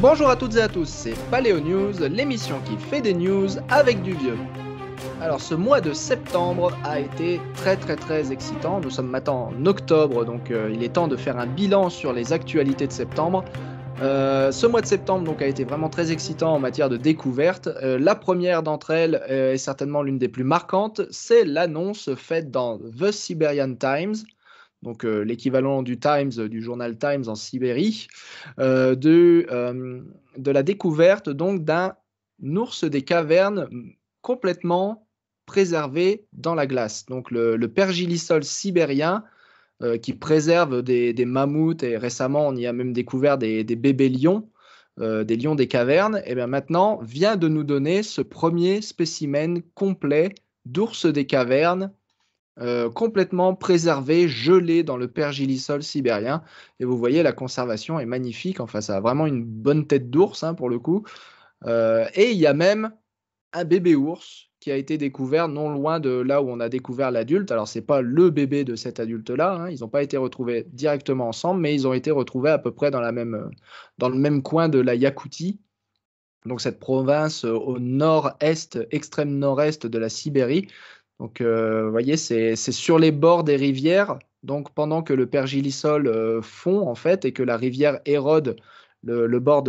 Bonjour à toutes et à tous, c'est Paléo News, l'émission qui fait des news avec du vieux. Alors ce mois de septembre a été très très très excitant. Nous sommes maintenant en octobre, donc euh, il est temps de faire un bilan sur les actualités de septembre. Euh, ce mois de septembre donc a été vraiment très excitant en matière de découvertes. Euh, la première d'entre elles est certainement l'une des plus marquantes, c'est l'annonce faite dans The Siberian Times donc euh, l'équivalent du Times, euh, du journal Times en Sibérie, euh, de, la découverte donc d'un ours des cavernes complètement préservé dans la glace. Donc le, pergélisol pergilisol sibérien qui préserve des, mammouths et récemment on y a même découvert des, des bébés lions. des lions des cavernes, et eh bien maintenant vient de nous donner ce premier spécimen complet d'ours des cavernes euh, complètement préservé, gelé dans le pergélisol sibérien. Et vous voyez, la conservation est magnifique. Enfin, ça a vraiment une bonne tête d'ours hein, pour le coup. Euh, et il y a même un bébé ours qui a été découvert non loin de là où on a découvert l'adulte. Alors, ce n'est pas le bébé de cet adulte-là. Hein. Ils n'ont pas été retrouvés directement ensemble, mais ils ont été retrouvés à peu près dans, euh, dans le même coin de la Yakoutie, donc cette province au nord-est, extrême nord-est de la Sibérie, donc, euh, vous voyez, c'est sur les bords des rivières. Donc, pendant que le pergélisol euh, fond, en fait, et que la rivière érode le, bord,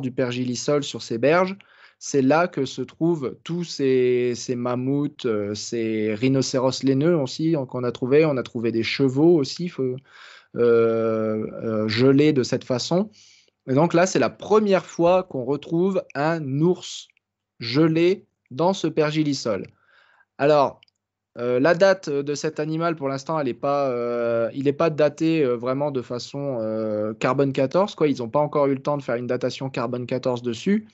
du pergilisol sur ses berges, c'est là que se trouvent tous ces, mammouths, euh, ces rhinocéros laineux aussi hein, qu'on a trouvé. On a trouvé des chevaux aussi gelés de cette façon. Et donc là, c'est la première fois qu'on retrouve un ours gelé dans ce pergilisol. Alors, euh, la date euh, de cet animal, pour l'instant, euh, il n'est pas daté vraiment de façon carbone 14. Quoi. Ils n'ont pas encore eu le temps de faire une datation carbone 14 dessus.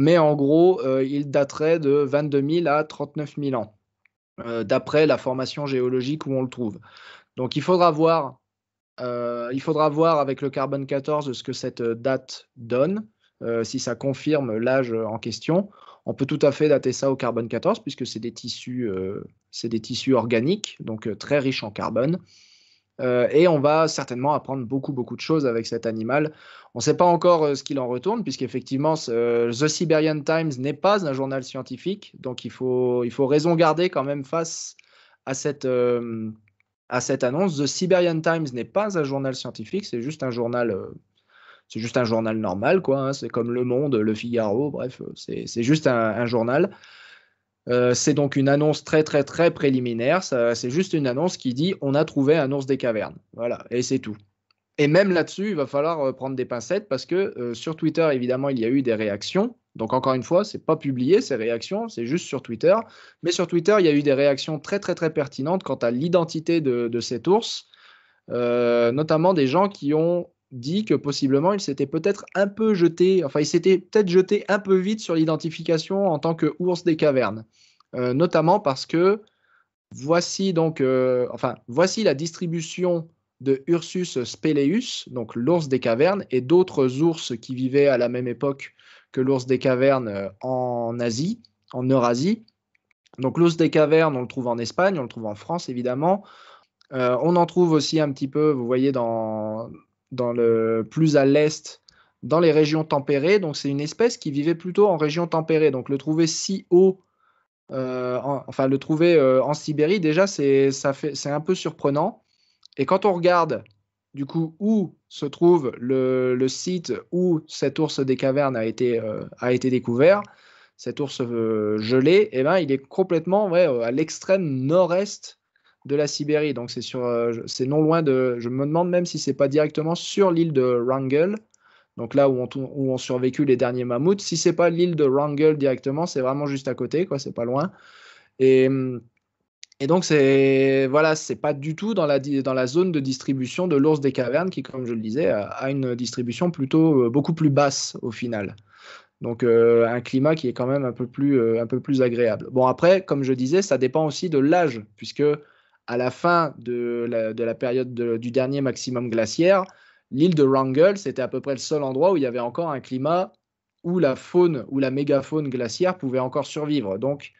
Mais en gros, il daterait de 22 000 à 39 000 ans, d'après la formation géologique où on le trouve. Donc il faudra voir, il faudra voir avec le carbone 14 ce que cette date donne, si ça confirme l'âge en question. On peut tout à fait dater ça au carbone 14 puisque c'est des tissus, euh, c'est des tissus organiques, donc euh, très riches en carbone. Euh, et on va certainement apprendre beaucoup, beaucoup de choses avec cet animal. On ne sait pas encore ce qu'il en retourne, puisqu'effectivement, effectivement, The Siberian Times n'est pas un journal scientifique. Donc, il faut, il faut raison garder quand même face à cette, à cette annonce. The Siberian Times n'est pas un journal scientifique, c'est juste un journal c'est juste un journal normal, quoi. Hein. c'est comme Le Monde, Le Figaro, bref, euh, c'est juste un, journal. Euh, c'est donc une annonce très très très préliminaire. C'est juste une annonce qui dit on a trouvé un ours des cavernes. Voilà, et c'est tout. Et même là-dessus, il va falloir euh, prendre des pincettes parce que sur Twitter, évidemment, il y a eu des réactions. Donc encore une fois, c'est pas publié ces réactions, c'est juste sur Twitter. Mais sur Twitter, il y a eu des réactions très très très pertinentes quant à l'identité de, cet ours, notamment des gens qui ont dit que possiblement il s'était peut-être un peu jeté, enfin il s'était peut-être jeté un peu vite sur l'identification en tant que ours des cavernes, euh, notamment parce que voici donc, euh, enfin voici la distribution de Ursus speleus, donc l'ours des cavernes, et d'autres ours qui vivaient à la même époque que l'ours des cavernes euh, en Asie, en Eurasie. Donc l'ours des cavernes, on le trouve en Espagne, on le trouve en France évidemment. on en trouve aussi un petit peu, vous voyez, dans, dans le, plus à l'est, dans les régions tempérées. Donc c'est une espèce qui vivait plutôt en région tempérée. Donc le trouver si haut, euh, enfin le trouver euh, en Sibérie, déjà c'est un peu surprenant. Et quand on regarde du coup où se trouve le, le site où cet ours des cavernes a été, euh, a été découvert, cet ours gelé, et eh ben, il est complètement ouais, à l'extrême nord-est de la Sibérie. Donc c'est sur, euh, c'est non loin de. Je me demande même si c'est pas directement sur l'île de Wrangell Donc là où ont où survécu les derniers mammouths. Si c'est pas l'île de Wrangell directement, c'est vraiment juste à côté, quoi. C'est pas loin. Et, et donc c'est voilà, c'est pas du tout dans la dans la zone de distribution de l'ours des cavernes qui, comme je le disais, a, une distribution plutôt euh, beaucoup plus basse au final. Donc euh, un climat qui est quand même un peu plus un peu plus agréable. Bon après, comme je disais, ça dépend aussi de l'âge puisque à la fin de la, période du dernier maximum glaciaire, l'île de Wrangell, c'était à peu près le seul endroit où il y avait encore un climat où la faune, où la mégafaune glaciaire pouvait encore survivre. Donc,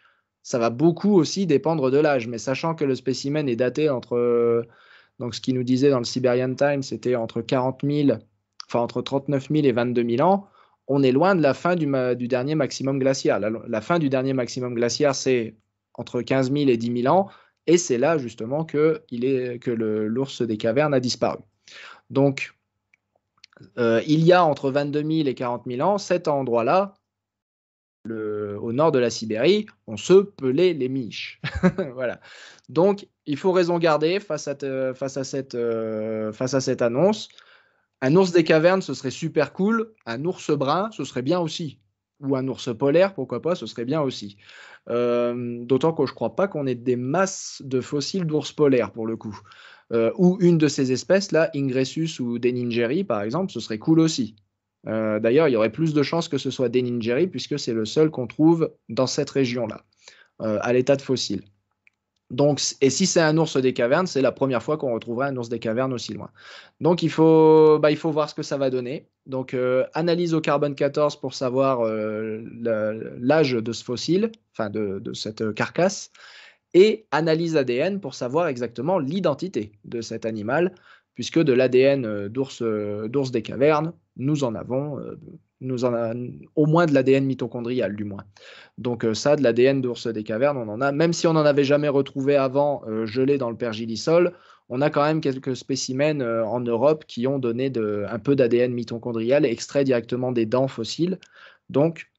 ça va beaucoup aussi dépendre de l'âge. Mais sachant que le spécimen est daté entre, donc ce qu'il nous disait dans le Siberian Times, c'était entre 40 entre 39 000 et 22 000 ans, on est loin de la fin du, dernier maximum glaciaire. La, la fin du dernier maximum glaciaire, c'est entre 15 000 et 10 000 ans. Et c'est là justement que, est, que l'ours des cavernes a disparu. Donc, euh, il y a entre 22 000 et 40 000 ans, cet endroit-là, au nord de la Sibérie, on se pelait les miches. voilà. Donc, il faut raison garder euh, face à cette annonce. Un ours des cavernes, ce serait super cool. Un ours brun, ce serait bien aussi ou un ours polaire, pourquoi pas, ce serait bien aussi. Euh, d'autant que je ne crois pas qu'on ait des masses de fossiles d'ours polaires pour le coup. Euh, ou une de ces espèces, là, Ingressus ou Deningeri par exemple, ce serait cool aussi. Euh, d'ailleurs, il y aurait plus de chances que ce soit Deningeri puisque c'est le seul qu'on trouve dans cette région-là, à l'état de fossile. Donc, et si c'est un ours des cavernes, c'est la première fois qu'on retrouverait un ours des cavernes aussi loin. Donc, il faut, bah, il faut voir ce que ça va donner. Donc, euh, analyse au carbone 14 pour savoir euh, l'âge de ce fossile, enfin de, de, cette euh, carcasse, et analyse ADN pour savoir exactement l'identité de cet animal, puisque de l'ADN d'ours des cavernes, nous en avons nous en au moins de l'ADN mitochondrial, du moins. Donc euh, ça, de l'ADN d'ours des cavernes, on en a. Même si on n'en avait jamais retrouvé avant euh, gelé dans le pergilisol, on a quand même quelques spécimens euh, en Europe qui ont donné un peu d'ADN mitochondrial extrait directement des dents fossiles. Donc,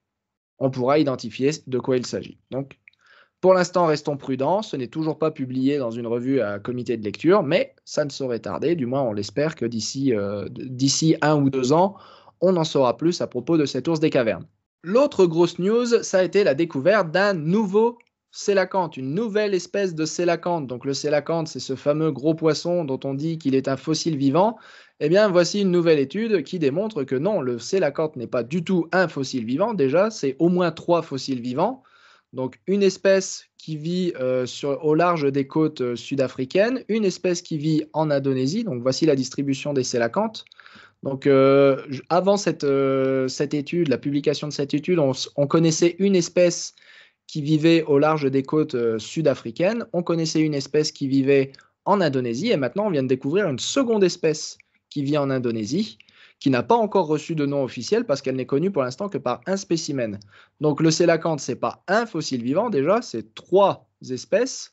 on pourra identifier de quoi il s'agit. Donc, pour l'instant, restons prudents. Ce n'est toujours pas publié dans une revue à comité de lecture, mais ça ne saurait tarder. Du moins, on l'espère que d'ici un ou deux ans, on en saura plus à propos de cet ours des cavernes. L'autre grosse news, ça a été la découverte d'un nouveau sélacanthe, une nouvelle espèce de sélacanthe. Donc le sélacanthe, c'est ce fameux gros poisson dont on dit qu'il est un fossile vivant. Eh bien, voici une nouvelle étude qui démontre que non, le sélacanthe n'est pas du tout un fossile vivant. Déjà, c'est au moins trois fossiles vivants. Donc une espèce qui vit euh, au large des côtes euh, sud-africaines, une espèce qui vit en Indonésie. Donc voici la distribution des sélacanthes. Donc, euh, avant euh, cette, étude, la publication de cette étude, on, connaissait une espèce qui vivait au large des côtes euh, sud-africaines, on connaissait une espèce qui vivait en Indonésie, et maintenant on vient de découvrir une seconde espèce qui vit en Indonésie, qui n'a pas encore reçu de nom officiel parce qu'elle n'est connue pour l'instant que par un spécimen. Donc le Célacanthe, ce n'est pas un fossile vivant déjà, c'est trois espèces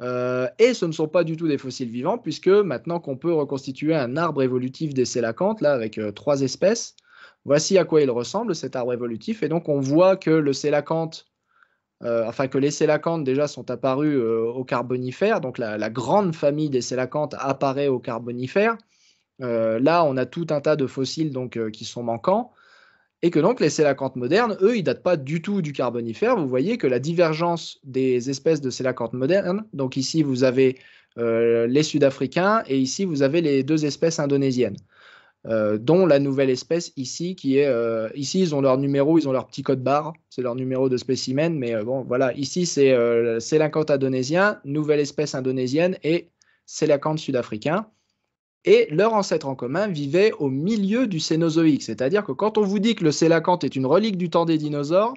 euh, et ce ne sont pas du tout des fossiles vivants, puisque maintenant qu'on peut reconstituer un arbre évolutif des célacantes, là, avec euh, trois espèces, voici à quoi il ressemble, cet arbre évolutif. Et donc, on voit que le euh, que les célacantes déjà sont apparus au Carbonifère, donc la, grande famille des célacantes apparaît au Carbonifère. là, on a tout un tas de fossiles donc, qui sont manquants et que donc les sélacantes modernes, eux, ils datent pas du tout du Carbonifère. Vous voyez que la divergence des espèces de sélacantes modernes, donc ici vous avez euh, les Sud-Africains et ici vous avez les deux espèces indonésiennes, euh, dont la nouvelle espèce ici qui est euh, ici ils ont leur numéro, ils ont leur petit code barre, c'est leur numéro de spécimen, mais bon voilà ici c'est sélacante indonésien, nouvelle espèce indonésienne et sélacante sud-africain et leur ancêtre en commun vivait au milieu du Cénozoïque. C'est-à-dire que quand on vous dit que le Sélacanthe est une relique du temps des dinosaures,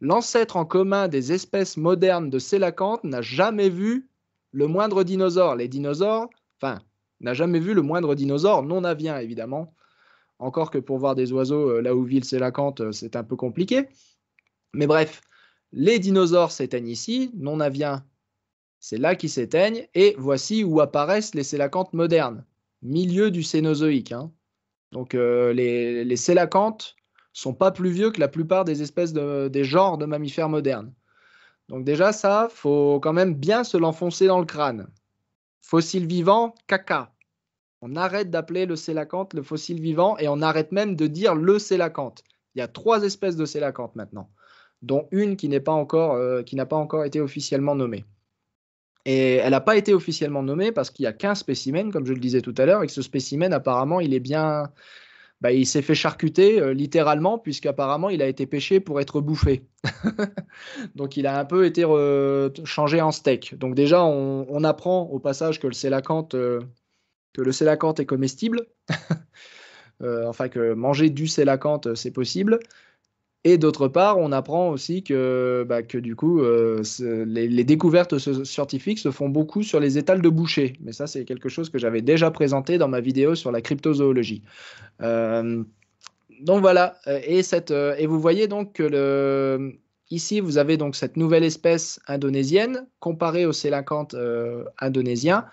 l'ancêtre en commun des espèces modernes de Sélacanthe n'a jamais vu le moindre dinosaure. Les dinosaures, enfin, n'a jamais vu le moindre dinosaure non avien, évidemment. Encore que pour voir des oiseaux euh, là où vit le Sélacanthe, euh, c'est un peu compliqué. Mais bref, les dinosaures s'éteignent ici, non avien. c'est là qu'ils s'éteignent, et voici où apparaissent les Sélacanthes modernes milieu du Cénozoïque. Hein. Donc euh, les, les ne sont pas plus vieux que la plupart des espèces des genres de mammifères modernes. Donc déjà ça, faut quand même bien se l'enfoncer dans le crâne. Fossile vivant, caca. On arrête d'appeler le sélacanthe le fossile vivant et on arrête même de dire le sélacanthe. Il y a trois espèces de sélacanthes maintenant, dont une qui n'est pas encore, euh, qui n'a pas encore été officiellement nommée. Et elle n'a pas été officiellement nommée parce qu'il y a qu'un spécimen, comme je le disais tout à l'heure, et que ce spécimen, apparemment, il est bien. Bah, il s'est fait charcuter euh, littéralement, puisqu'apparemment, il a été pêché pour être bouffé. Donc, il a un peu été changé en steak. Donc, déjà, on, apprend au passage que le sélacanthe, euh, que le est comestible. Euh, enfin, que manger du sélacanthe, c'est possible. Et d'autre part, on apprend aussi que, bah, du coup, euh, les, découvertes scientifiques se font beaucoup sur les étals de boucher. Mais ça, c'est quelque chose que j'avais déjà présenté dans ma vidéo sur la cryptozoologie. Euh, donc voilà. Euh, et, cette, vous voyez donc que Ici, vous avez donc cette nouvelle espèce indonésienne comparée au sélinquantes indonésien.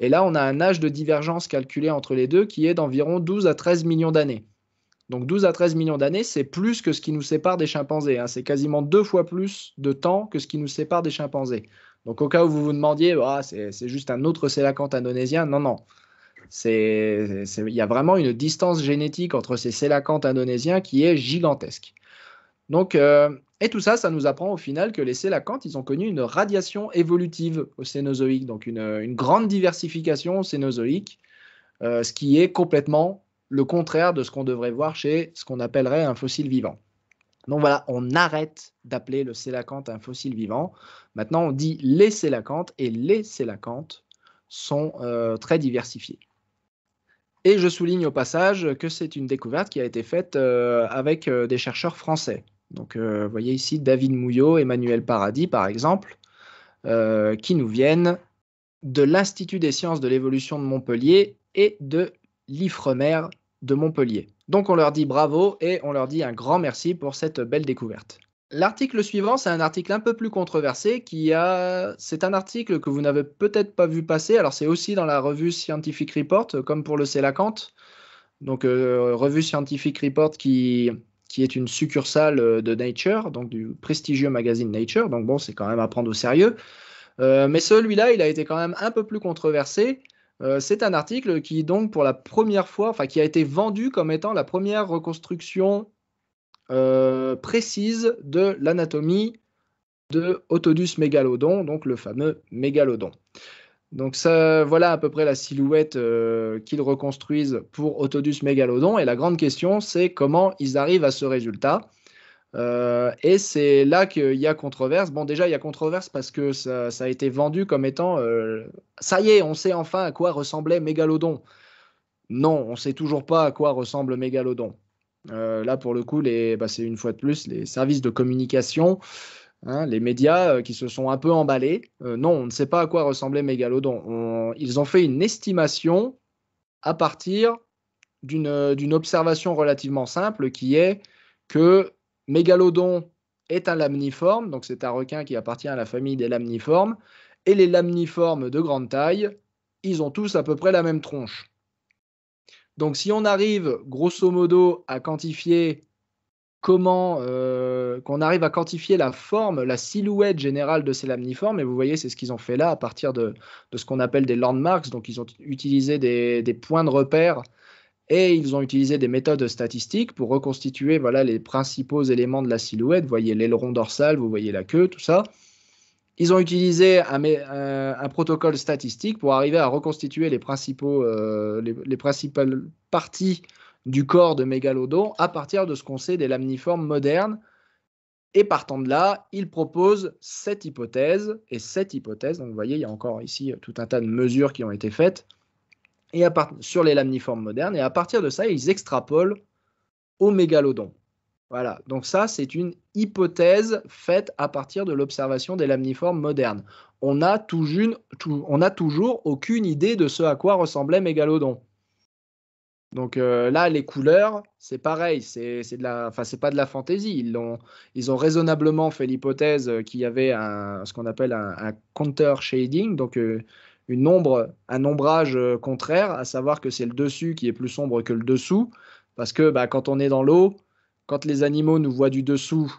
Et là, on a un âge de divergence calculé entre les deux qui est d'environ 12 à 13 millions d'années. Donc 12 à 13 millions d'années, c'est plus que ce qui nous sépare des chimpanzés. Hein. C'est quasiment deux fois plus de temps que ce qui nous sépare des chimpanzés. Donc au cas où vous vous demandiez, ah, c'est juste un autre sélacanthe indonésien, non, non. Il y a vraiment une distance génétique entre ces sélacanthes indonésiens qui est gigantesque. Donc, euh, et tout ça, ça nous apprend au final que les sélacanthes, ils ont connu une radiation évolutive au Cénozoïque, donc une, grande diversification au Cénozoïque, euh, ce qui est complètement le contraire de ce qu'on devrait voir chez ce qu'on appellerait un fossile vivant. Donc voilà, on arrête d'appeler le sélacanthe un fossile vivant. Maintenant, on dit les sélacanthes et les sélacanthes sont euh, très diversifiés. Et je souligne au passage que c'est une découverte qui a été faite euh, avec euh, des chercheurs français. Donc vous voyez ici David Mouillot, Emmanuel Paradis par exemple, qui nous viennent de l'Institut des sciences de l'évolution de Montpellier et de l'Ifremer de Montpellier. Donc on leur dit bravo et on leur dit un grand merci pour cette belle découverte. L'article suivant, c'est un article un peu plus controversé qui a. C'est un article que vous n'avez peut-être pas vu passer. Alors, c'est aussi dans la revue Scientific Report, comme pour le Célacante. Donc, euh, revue Scientific Report qui, qui est une succursale euh, de Nature, donc du prestigieux magazine Nature. Donc, bon, c'est quand même à prendre au sérieux. Euh, mais celui-là, il a été quand même un peu plus controversé euh, c'est un article qui, donc, pour la première fois, enfin, qui a été vendu comme étant la première reconstruction euh, précise de l'anatomie de Autodus mégalodon, donc le fameux mégalodon. Donc ça, voilà à peu près la silhouette euh, qu'ils reconstruisent pour Autodus mégalodon. Et la grande question, c'est comment ils arrivent à ce résultat. Euh, et c'est là qu'il y a controverse. Bon, déjà, il y a controverse parce que ça, a été vendu comme étant euh, ça y est, on sait enfin à quoi ressemblait Mégalodon. Non, on sait toujours pas à quoi ressemble Mégalodon. Euh, là, pour le coup, bah, c'est une fois de plus les services de communication, hein, les médias qui se sont un peu emballés. non, on ne sait pas à quoi ressemblait Mégalodon. ils ont fait une estimation à partir d'une observation relativement simple qui est que Mégalodon est un lamniforme, donc c'est un requin qui appartient à la famille des lamniformes. Et les lamniformes de grande taille, ils ont tous à peu près la même tronche. Donc si on arrive grosso modo à quantifier comment euh, qu'on arrive à quantifier la forme, la silhouette générale de ces lamniformes. Et vous voyez, c'est ce qu'ils ont fait là à partir de, ce qu'on appelle des landmarks. Donc, ils ont utilisé des points de repère et ils ont utilisé des méthodes statistiques pour reconstituer voilà, les principaux éléments de la silhouette. Vous voyez l'aileron dorsal, vous voyez la queue, tout ça. Ils ont utilisé un, protocole statistique pour arriver à reconstituer euh, les, principales parties du corps de mégalodon à partir de ce qu'on sait des lamniformes modernes. Et partant de là, ils proposent cette hypothèse. Et cette hypothèse, donc vous voyez, il y a encore ici tout un tas de mesures qui ont été faites et sur les lamniformes modernes, et à partir de ça, ils extrapolent au mégalodon. Voilà, donc ça, c'est une hypothèse faite à partir de l'observation des lamniformes modernes. On a toujours aucune idée de ce à quoi ressemblait mégalodon. Donc euh, là, les couleurs, c'est pareil, c'est c'est pas de la fantaisie. Ils ont, raisonnablement fait l'hypothèse qu'il y avait ce qu'on appelle un, counter shading, donc euh, une ombre, un ombrage euh, contraire, à savoir que c'est le dessus qui est plus sombre que le dessous, parce que bah, quand on est dans l'eau, quand les animaux nous voient du dessous,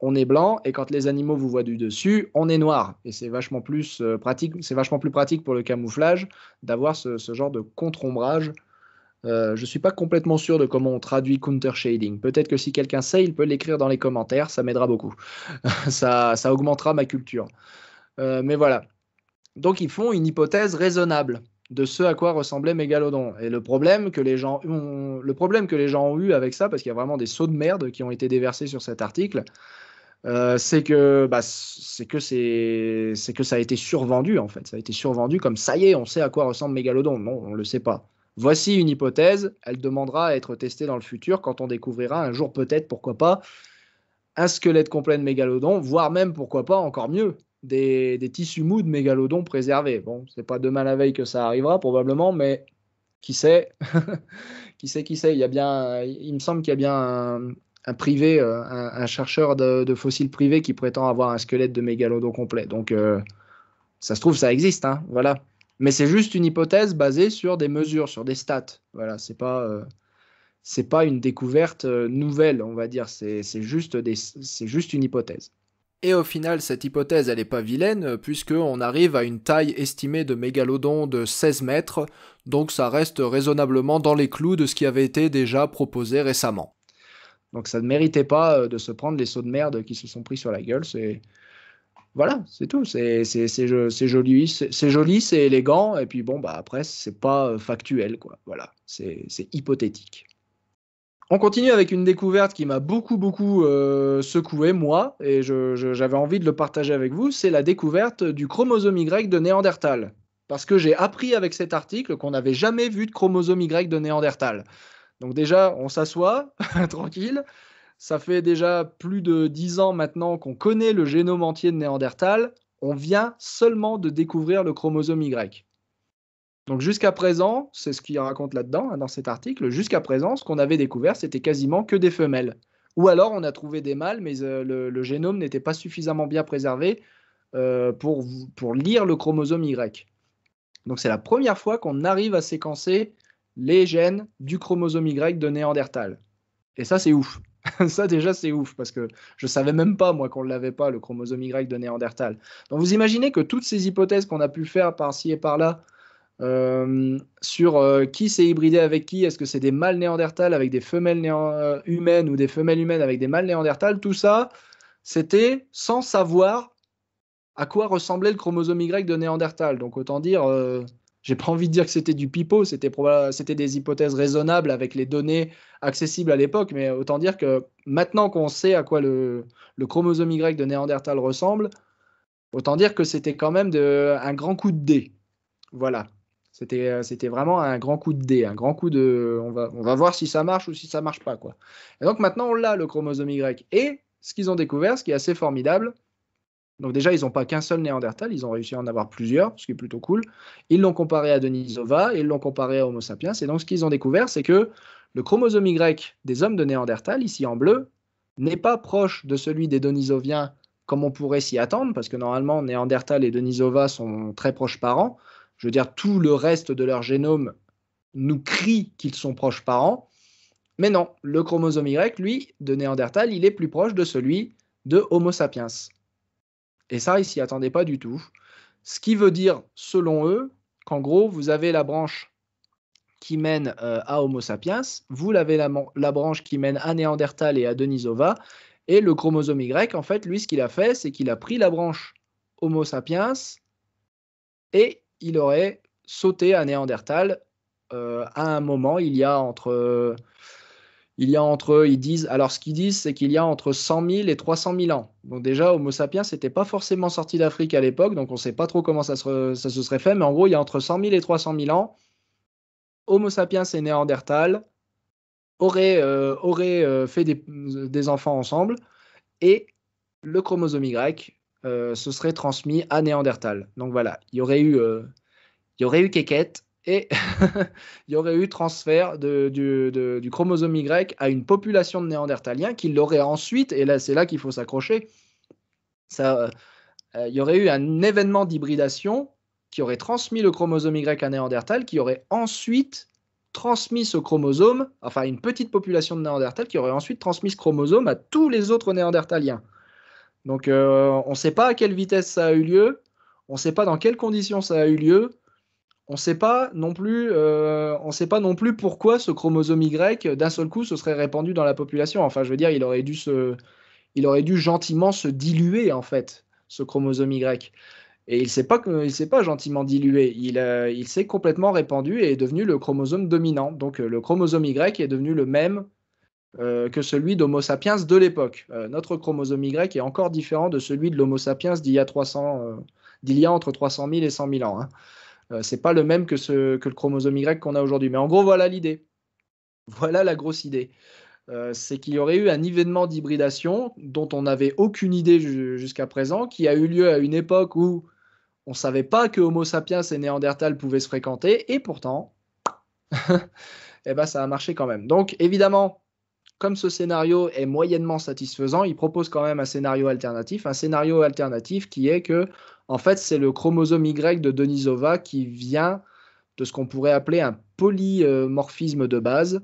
on est blanc, et quand les animaux vous voient du dessus, on est noir. Et c'est vachement plus euh, pratique, c'est vachement plus pratique pour le camouflage d'avoir ce, genre de contre-ombrage. Euh, je ne suis pas complètement sûr de comment on traduit counter shading. Peut-être que si quelqu'un sait, il peut l'écrire dans les commentaires, ça m'aidera beaucoup. ça, augmentera ma culture. mais voilà, donc ils font une hypothèse raisonnable de ce à quoi ressemblait Mégalodon. Et le problème que les gens ont, le problème que les gens ont eu avec ça, parce qu'il y a vraiment des sauts de merde qui ont été déversés sur cet article, euh, c'est que bah, c'est que ça a été survendu en fait. Ça a été survendu comme ça y est, on sait à quoi ressemble Mégalodon. Non, on le sait pas. Voici une hypothèse. Elle demandera à être testée dans le futur quand on découvrira un jour peut-être, pourquoi pas, un squelette complet de Mégalodon, voire même pourquoi pas encore mieux des, tissus mous de mégalodons préservés. Bon, c'est pas demain la veille que ça arrivera probablement, mais qui sait Qui sait, qui sait Il y bien, il me semble qu'il y a bien un, privé, euh, un, chercheur de, fossiles privés qui prétend avoir un squelette de mégalodon complet. Donc, euh, ça se trouve, ça existe, hein, voilà. Mais c'est juste une hypothèse basée sur des mesures, sur des stats. Voilà, c'est pas. Euh, c'est pas une découverte nouvelle, on va dire. C'est juste, juste une hypothèse. Et au final, cette hypothèse, elle n'est pas vilaine, euh, puisqu'on arrive à une taille estimée de mégalodon de 16 mètres, donc ça reste raisonnablement dans les clous de ce qui avait été déjà proposé récemment. Donc ça ne méritait pas euh, de se prendre les sauts de merde qui se sont pris sur la gueule, c'est... Voilà, c'est tout. C'est joli, c'est joli, c'est élégant, et puis bon, bah après, c'est pas euh, factuel, quoi. Voilà, c'est hypothétique. On continue avec une découverte qui m'a beaucoup, beaucoup euh, secoué, moi, et j'avais envie de le partager avec vous, c'est la découverte du chromosome Y de Néandertal. Parce que j'ai appris avec cet article qu'on n'avait jamais vu de chromosome Y de Néandertal. Donc déjà, on s'assoit, tranquille. Ça fait déjà plus de dix ans maintenant qu'on connaît le génome entier de Néandertal. On vient seulement de découvrir le chromosome Y. Donc jusqu'à présent, c'est ce qu'il raconte là-dedans, hein, dans cet article, jusqu'à présent, ce qu'on avait découvert, c'était quasiment que des femelles. Ou alors on a trouvé des mâles, mais euh, le, génome n'était pas suffisamment bien préservé euh, pour, lire le chromosome Y. Donc c'est la première fois qu'on arrive à séquencer les gènes du chromosome Y de Néandertal. Et ça c'est ouf. ça déjà c'est ouf, parce que je ne savais même pas moi qu'on ne l'avait pas, le chromosome Y de Néandertal. Donc vous imaginez que toutes ces hypothèses qu'on a pu faire par-ci et par-là, euh, sur euh, qui s'est hybridé avec qui, est-ce que c'est des mâles néandertals avec des femelles euh, humaines ou des femelles humaines avec des mâles néandertales, tout ça, c'était sans savoir à quoi ressemblait le chromosome Y de néandertal. Donc autant dire, j'ai pas envie de dire que c'était du pipeau, c'était des hypothèses raisonnables avec les données accessibles à l'époque, mais autant dire que maintenant qu'on sait à quoi le, le, chromosome Y de néandertal ressemble, autant dire que c'était quand même de, un grand coup de dé. Voilà. Euh, c'était, vraiment un grand coup de dé, un grand coup de. On va, voir si ça marche ou si ça marche pas. Quoi. Et donc maintenant, on l'a, le chromosome Y. Et ce qu'ils ont découvert, ce qui est assez formidable, donc déjà, ils n'ont pas qu'un seul Néandertal, ils ont réussi à en avoir plusieurs, ce qui est plutôt cool. Ils l'ont comparé à Denisova, ils l'ont comparé à Homo sapiens. Et donc, ce qu'ils ont découvert, c'est que le chromosome Y des hommes de Néandertal, ici en bleu, n'est pas proche de celui des Denisoviens comme on pourrait s'y attendre, parce que normalement, Néandertal et Denisova sont très proches parents je veux dire, tout le reste de leur génome nous crie qu'ils sont proches parents. Mais non, le chromosome Y, lui, de Néandertal, il est plus proche de celui de Homo sapiens. Et ça, ils s'y attendaient pas du tout. Ce qui veut dire, selon eux, qu'en gros, vous avez la branche qui mène euh, à Homo sapiens, vous l'avez la, la, branche qui mène à Néandertal et à Denisova, et le chromosome Y, en fait, lui, ce qu'il a fait, c'est qu'il a pris la branche Homo sapiens et il aurait sauté à Néandertal euh, à un moment, il y a entre. Euh, il y a entre, ils disent, alors ce qu'ils disent, c'est qu'il y a entre 100 000 et 300 000 ans. Donc déjà, Homo sapiens n'était pas forcément sorti d'Afrique à l'époque, donc on ne sait pas trop comment ça se, ça se, serait fait, mais en gros, il y a entre 100 000 et 300 000 ans, Homo sapiens et Néandertal auraient, euh, fait des, des, enfants ensemble, et le chromosome Y se euh, serait transmis à Néandertal. Donc voilà, il y aurait eu, euh, il y aurait eu quéquette et il y aurait eu transfert du, chromosome Y à une population de Néandertaliens qui l'aurait ensuite, et là c'est là qu'il faut s'accrocher, ça, euh, il y aurait eu un événement d'hybridation qui aurait transmis le chromosome Y à Néandertal, qui aurait ensuite transmis ce chromosome, enfin une petite population de Néandertal, qui aurait ensuite transmis ce chromosome à tous les autres Néandertaliens. Donc euh, on ne sait pas à quelle vitesse ça a eu lieu, on ne sait pas dans quelles conditions ça a eu lieu, on ne sait pas non plus, euh, sait pas non plus pourquoi ce chromosome Y d'un seul coup se serait répandu dans la population. Enfin, je veux dire, il aurait dû il aurait dû gentiment se diluer en fait, ce chromosome Y. Et il ne s'est pas, pas gentiment dilué. Il, il s'est complètement répandu et est devenu le chromosome dominant. Donc euh, le chromosome Y est devenu le même euh, que celui d'Homo sapiens de l'époque. Euh, notre chromosome Y est encore différent de celui de l'Homo sapiens d'il y a euh, y a entre 300 000 et 100 000 ans. Hein. c'est pas le même que, que le chromosome Y qu'on a aujourd'hui. Mais en gros, voilà l'idée. Voilà la grosse idée. c'est qu'il y aurait eu un événement d'hybridation dont on n'avait aucune idée jusqu'à présent, qui a eu lieu à une époque où on ne savait pas que Homo sapiens et Néandertal pouvaient se fréquenter, et pourtant, eh ben, ça a marché quand même. Donc évidemment, comme ce scénario est moyennement satisfaisant, il propose quand même un scénario alternatif, un scénario alternatif qui est que, en fait, c'est le chromosome Y de Denisova qui vient de ce qu'on pourrait appeler un polymorphisme de base,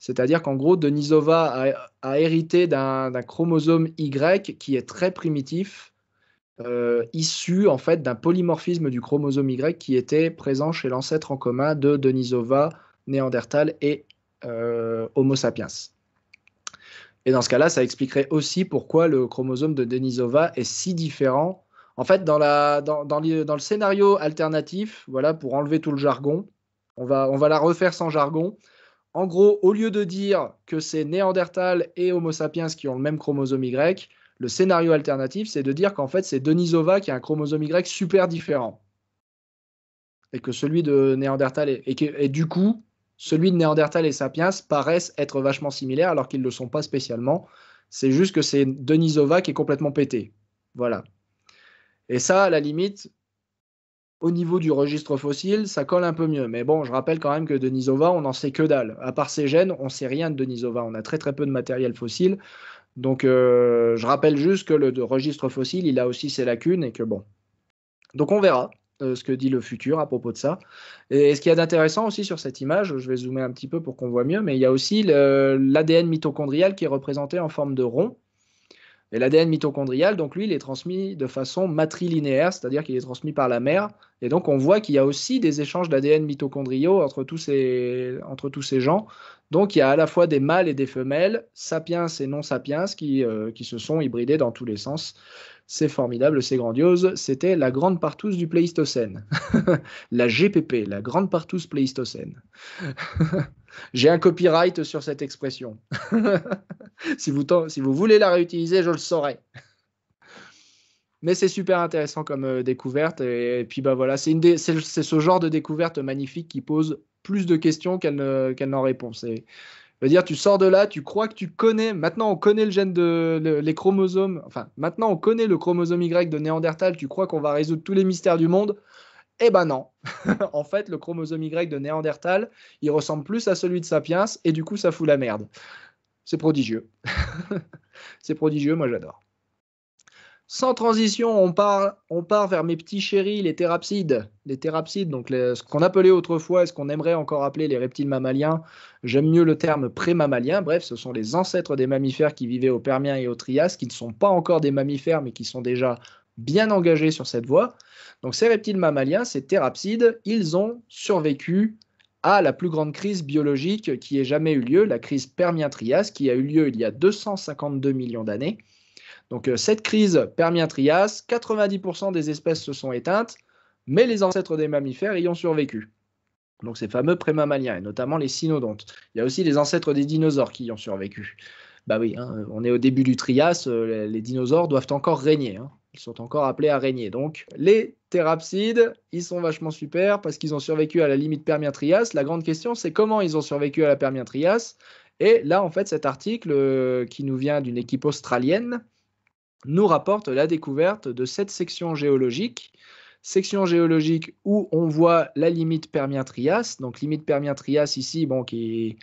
c'est-à-dire qu'en gros, Denisova a, hérité d'un chromosome Y qui est très primitif, euh, issu en fait d'un polymorphisme du chromosome Y qui était présent chez l'ancêtre en commun de Denisova, Néandertal et euh, Homo sapiens. Et dans ce cas-là, ça expliquerait aussi pourquoi le chromosome de Denisova est si différent. En fait, dans, la, dans, le, scénario alternatif, voilà, pour enlever tout le jargon, on va, la refaire sans jargon. En gros, au lieu de dire que c'est Néandertal et Homo sapiens qui ont le même chromosome Y, le scénario alternatif, c'est de dire qu'en fait, c'est Denisova qui a un chromosome Y super différent. Et que celui de Néandertal est, du coup, celui de Néandertal et Sapiens paraissent être vachement similaires alors qu'ils ne le sont pas spécialement. C'est juste que c'est Denisova qui est complètement pété. Voilà. Et ça, à la limite, au niveau du registre fossile, ça colle un peu mieux. Mais bon, je rappelle quand même que Denisova, on n'en sait que dalle. À part ses gènes, on sait rien de Denisova. On a très très peu de matériel fossile. Donc, euh, je rappelle juste que le registre fossile, il a aussi ses lacunes et que bon. Donc, on verra. Euh, ce que dit le futur à propos de ça. Et ce qu'il y a d'intéressant aussi sur cette image, je vais zoomer un petit peu pour qu'on voit mieux, mais il y a aussi l'ADN mitochondrial qui est représenté en forme de rond. Et l'ADN mitochondrial, donc lui, il est transmis de façon matrilinéaire, c'est-à-dire qu'il est transmis par la mère. Et donc on voit qu'il y a aussi des échanges d'ADN mitochondriaux entre tous, ces, entre tous ces gens. Donc il y a à la fois des mâles et des femelles, sapiens et non sapiens, qui, euh, qui se sont hybridés dans tous les sens c'est formidable, c'est grandiose, c'était la grande partouze du Pléistocène. la GPP, la grande partouze Pléistocène. J'ai un copyright sur cette expression. si, vous si vous voulez la réutiliser, je le saurai. Mais c'est super intéressant comme euh, découverte. Et, puis bah voilà, c'est ce genre de découverte magnifique qui pose plus de questions qu'elle n'en répond. répond. Je veux dire, tu sors de là, tu crois que tu connais, maintenant on connaît le gène de les chromosomes, enfin maintenant on connaît le chromosome Y de Néandertal, tu crois qu'on va résoudre tous les mystères du monde Eh ben non. en fait, le chromosome Y de Néandertal, il ressemble plus à celui de Sapiens et du coup ça fout la merde. C'est prodigieux. C'est prodigieux, moi j'adore. Sans transition, on part, on part vers mes petits chéris, les thérapsides. Les thérapsides, donc ce qu'on appelait autrefois et ce qu'on aimerait encore appeler les reptiles mammaliens. J'aime mieux le terme pré Bref, ce sont les ancêtres des mammifères qui vivaient au Permien et au Trias, qui ne sont pas encore des mammifères, mais qui sont déjà bien engagés sur cette voie. Donc ces reptiles mammaliens, ces thérapsides, ils ont survécu à la plus grande crise biologique qui ait jamais eu lieu, la crise Permien-Trias, qui a eu lieu il y a 252 millions d'années donc euh, cette crise Permien-Trias, 90% des espèces se sont éteintes, mais les ancêtres des mammifères y ont survécu. Donc ces fameux prémamaliens, et notamment les cynodontes. Il y a aussi les ancêtres des dinosaures qui y ont survécu. Bah oui, hein, euh, on est au début du Trias, euh, les dinosaures doivent encore régner. Hein. Ils sont encore appelés à régner. Donc les thérapsides, ils sont vachement super parce qu'ils ont survécu à la limite Permien-Trias. La grande question, c'est comment ils ont survécu à la Permien-Trias. Et là, en fait, cet article qui nous vient d'une équipe australienne nous rapporte la découverte de cette section géologique section géologique où on voit la limite Permien-Trias. Donc limite Permien-Trias ici, bon, qui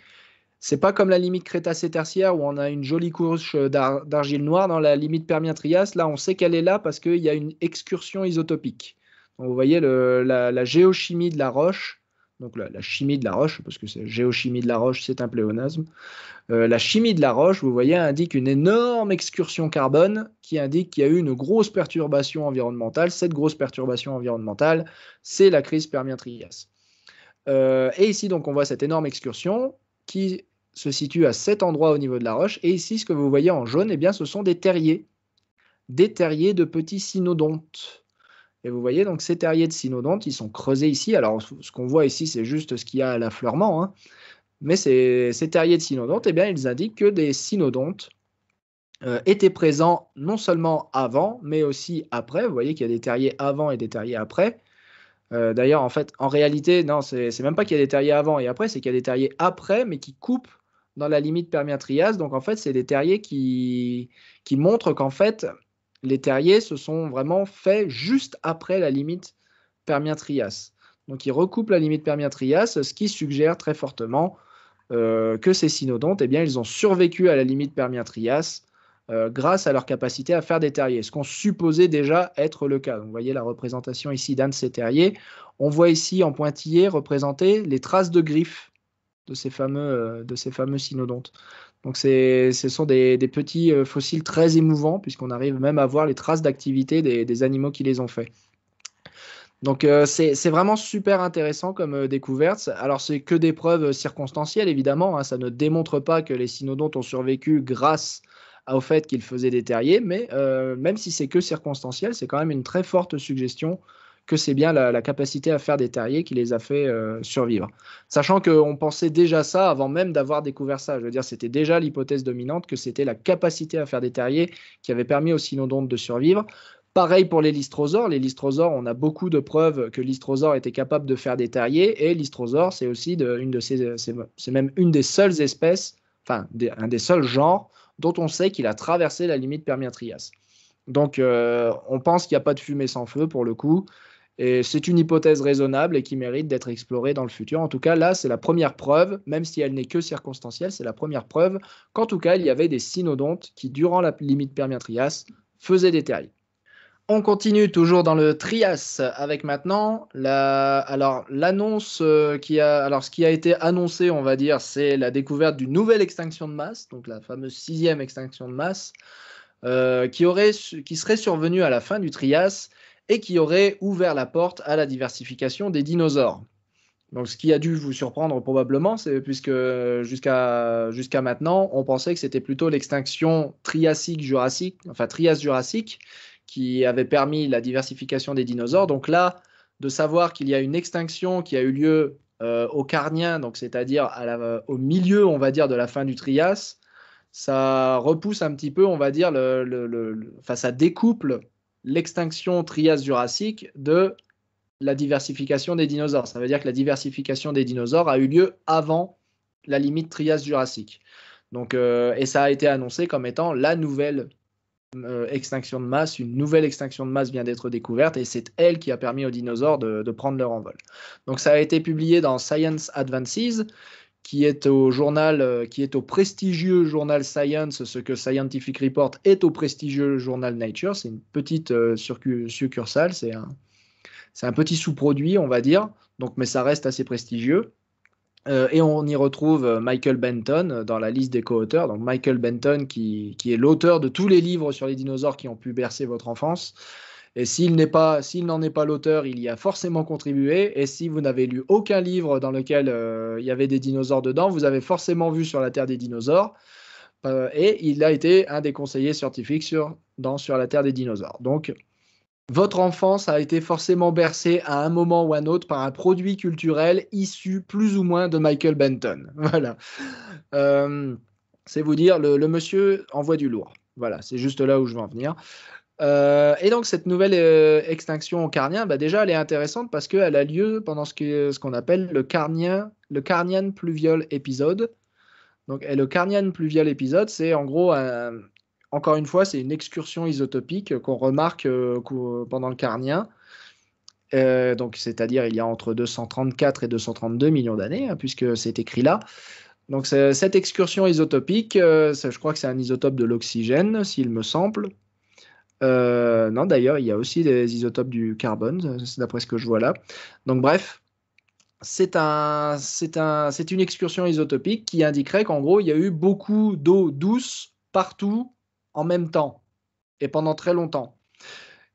c'est pas comme la limite Crétacé-Tertiaire où on a une jolie couche d'argile noire dans la limite Permien-Trias. Là, on sait qu'elle est là parce qu'il y a une excursion isotopique. vous voyez la, géochimie de la roche donc la, chimie de la roche, parce que c'est géochimie de la roche, c'est un pléonasme. Euh, la chimie de la roche, vous voyez, indique une énorme excursion carbone qui indique qu'il y a eu une grosse perturbation environnementale. Cette grosse perturbation environnementale, c'est la crise Permien-Trias. Euh, et ici, donc, on voit cette énorme excursion qui se situe à cet endroit au niveau de la roche. Et ici, ce que vous voyez en jaune, eh bien, ce sont des terriers, des terriers de petits synodontes. Et vous voyez, donc ces terriers de cynodontes, ils sont creusés ici. Alors, ce qu'on voit ici, c'est juste ce qu'il y a à l'affleurement. Hein. Mais ces, terriers de cynodontes, eh bien, ils indiquent que des synodontes euh, étaient présents non seulement avant, mais aussi après. Vous voyez qu'il y a des terriers avant et des terriers après. Euh, d'ailleurs, en fait, en réalité, non, c'est même pas qu'il y a des terriers avant et après, c'est qu'il y a des terriers après, mais qui coupent dans la limite permien-trias. Donc, en fait, c'est des terriers qui montrent qu'en fait, les terriers se sont vraiment faits juste après la limite Permien-Trias. Donc ils recoupent la limite Permien-Trias, ce qui suggère très fortement euh, que ces cynodontes, eh bien, ils ont survécu à la limite Permien-Trias euh, grâce à leur capacité à faire des terriers, ce qu'on supposait déjà être le cas. vous voyez la représentation ici d'un de ces terriers. On voit ici en pointillé représenter les traces de griffes de ces fameux, euh, de ces fameux cynodontes. Donc ce sont des, petits euh, fossiles très émouvants puisqu'on arrive même à voir les traces d'activité des, animaux qui les ont faits. Donc euh, c'est vraiment super intéressant comme euh, découverte. Alors c'est que des preuves circonstancielles évidemment, hein. ça ne démontre pas que les cynodontes ont survécu grâce au fait qu'ils faisaient des terriers, mais même si c'est que circonstanciel, c'est quand même une très forte suggestion que c'est bien la, capacité à faire des terriers qui les a fait euh, survivre. Sachant qu'on pensait déjà ça avant même d'avoir découvert ça. Je veux dire, c'était déjà l'hypothèse dominante que c'était la capacité à faire des terriers qui avait permis aux cynodontes de survivre. Pareil pour les lystrosaures. Les lystrosaures, on a beaucoup de preuves que l'istrosaure était capable de faire des terriers. Et l'istrosaure, c'est aussi une de ces, c'est même une des seules espèces, enfin, un des seuls genres dont on sait qu'il a traversé la limite Permien-Trias. Donc, euh, on pense qu'il n'y a pas de fumée sans feu pour le coup. Et c'est une hypothèse raisonnable et qui mérite d'être explorée dans le futur. En tout cas, là, c'est la première preuve, même si elle n'est que circonstancielle, c'est la première preuve qu'en tout cas, il y avait des synodontes qui, durant la limite Permien-Trias, faisaient des terriers. On continue toujours dans le Trias avec maintenant alors l'annonce euh, qui a alors ce qui a été annoncé on va dire c'est la découverte d'une nouvelle extinction de masse donc la fameuse sixième extinction de masse euh, qui aurait qui serait survenue à la fin du Trias et qui aurait ouvert la porte à la diversification des dinosaures. Donc ce qui a dû vous surprendre probablement, c'est puisque jusqu'à jusqu'à maintenant, on pensait que c'était plutôt l'extinction Triassique-Jurassique, enfin Trias-Jurassique, qui avait permis la diversification des dinosaures. Donc là, de savoir qu'il y a une extinction qui a eu lieu euh, au Carnien, donc c'est-à-dire au milieu, on va dire, de la fin du Trias, ça repousse un petit peu, on va dire, le, le, enfin ça découple l'extinction trias-jurassique de la diversification des dinosaures. Ça veut dire que la diversification des dinosaures a eu lieu avant la limite trias-jurassique. Donc, euh, et ça a été annoncé comme étant la nouvelle euh, extinction de masse. Une nouvelle extinction de masse vient d'être découverte et c'est elle qui a permis aux dinosaures de, prendre leur envol. Donc, ça a été publié dans Science Advances qui est au journal, euh, qui est au prestigieux journal Science, ce que Scientific Report est au prestigieux journal Nature. C'est une petite euh, succursale, c'est un, petit sous-produit, on va dire. Donc, mais ça reste assez prestigieux. Euh, et on y retrouve Michael Benton dans la liste des co-auteurs. Donc Michael Benton qui est l'auteur de tous les livres sur les dinosaures qui ont pu bercer votre enfance. Et s'il n'est pas, s'il n'en est pas l'auteur, il y a forcément contribué. Et si vous n'avez lu aucun livre dans lequel euh, il y avait des dinosaures dedans, vous avez forcément vu sur la Terre des dinosaures. Euh, et il a été un des conseillers scientifiques sur, dans Sur la Terre des dinosaures. Donc, votre enfance a été forcément bercée à un moment ou un autre par un produit culturel issu plus ou moins de Michael Benton. Voilà. Euh, c'est vous dire, le, le monsieur envoie du lourd. Voilà, c'est juste là où je veux en venir. Euh, et donc cette nouvelle euh, extinction au Carnien, bah, déjà elle est intéressante parce qu'elle a lieu pendant ce qu'on appelle le Carnien, le Carnian pluvial épisode. Donc et le Carnian pluvial épisode, c'est en gros, encore une fois, c'est une excursion isotopique qu'on remarque euh, pendant le Carnien. donc c'est-à-dire il y a entre 234 et 232 millions d'années, hein, puisque c'est écrit là. Donc cette excursion isotopique, je crois que c'est un isotope de l'oxygène, s'il me semble, euh, non, d'ailleurs, il y a aussi des isotopes du carbone, c'est d'après ce que je vois là. Donc, bref, c'est un, un, une excursion isotopique qui indiquerait qu'en gros, il y a eu beaucoup d'eau douce partout en même temps et pendant très longtemps.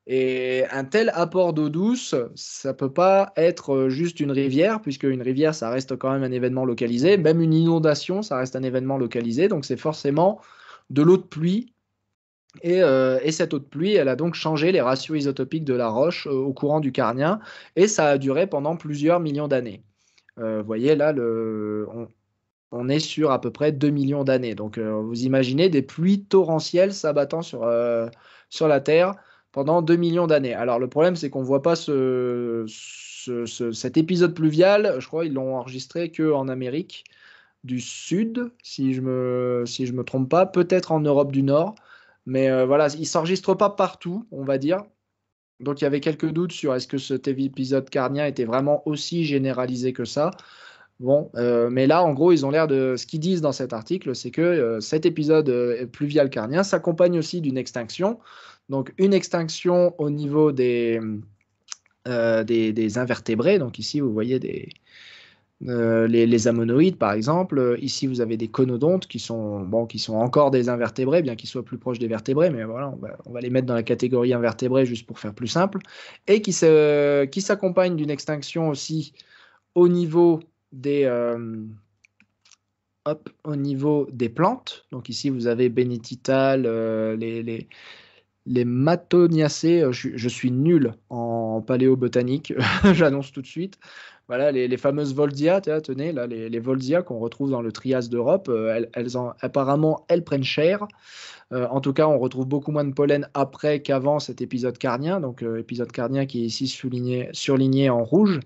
Et un tel apport d'eau douce, ça peut pas être euh, juste une rivière, puisque une rivière, ça reste quand même un événement localisé. Même une inondation, ça reste un événement localisé. Donc c'est forcément de l'eau de pluie euh, et, cette eau de pluie, elle a donc changé les ratios isotopiques de la roche euh, au courant du Carnien, et ça a duré pendant plusieurs millions d'années. Euh, vous voyez là, on, est sur à peu près 2 millions d'années. Donc vous imaginez des pluies torrentielles s'abattant sur, la Terre pendant 2 millions d'années. Alors le problème, c'est qu'on ne voit pas cet épisode pluvial, je crois ils l'ont enregistré qu'en Amérique du Sud, si je ne si me trompe pas, peut-être en Europe du Nord. Mais euh, voilà, il s'enregistre pas partout, on va dire. Donc il y avait quelques doutes sur est-ce que cet épisode carnien était vraiment aussi généralisé que ça. Bon, euh, mais là, en gros, ils ont l'air de. Ce qu'ils disent dans cet article, c'est que euh, cet épisode pluvial carnien s'accompagne aussi d'une extinction. Donc, une extinction au niveau des, des, des, invertébrés. Donc, ici, vous voyez des, euh, les, les, ammonoïdes, par exemple. Euh, ici, vous avez des conodontes qui sont, encore des invertébrés, bien qu'ils soient plus proches des vertébrés, mais voilà, on va, les mettre dans la catégorie invertébrés juste pour faire plus simple, et qui s'accompagnent d'une extinction aussi au niveau des, euh, hop, au niveau des plantes. Donc ici, vous avez benitital les, les matoniacées, je, suis nul en paléobotanique, j'annonce tout de suite voilà, bah les, fameuses Voldia, tenez, là, les, les qu'on retrouve dans le Trias d'Europe, euh, elles, apparemment, elles prennent cher. Euh, en tout cas, on retrouve beaucoup moins de pollen après qu'avant cet épisode carnien, donc euh, épisode carnien qui est ici souligné, surligné en rouge.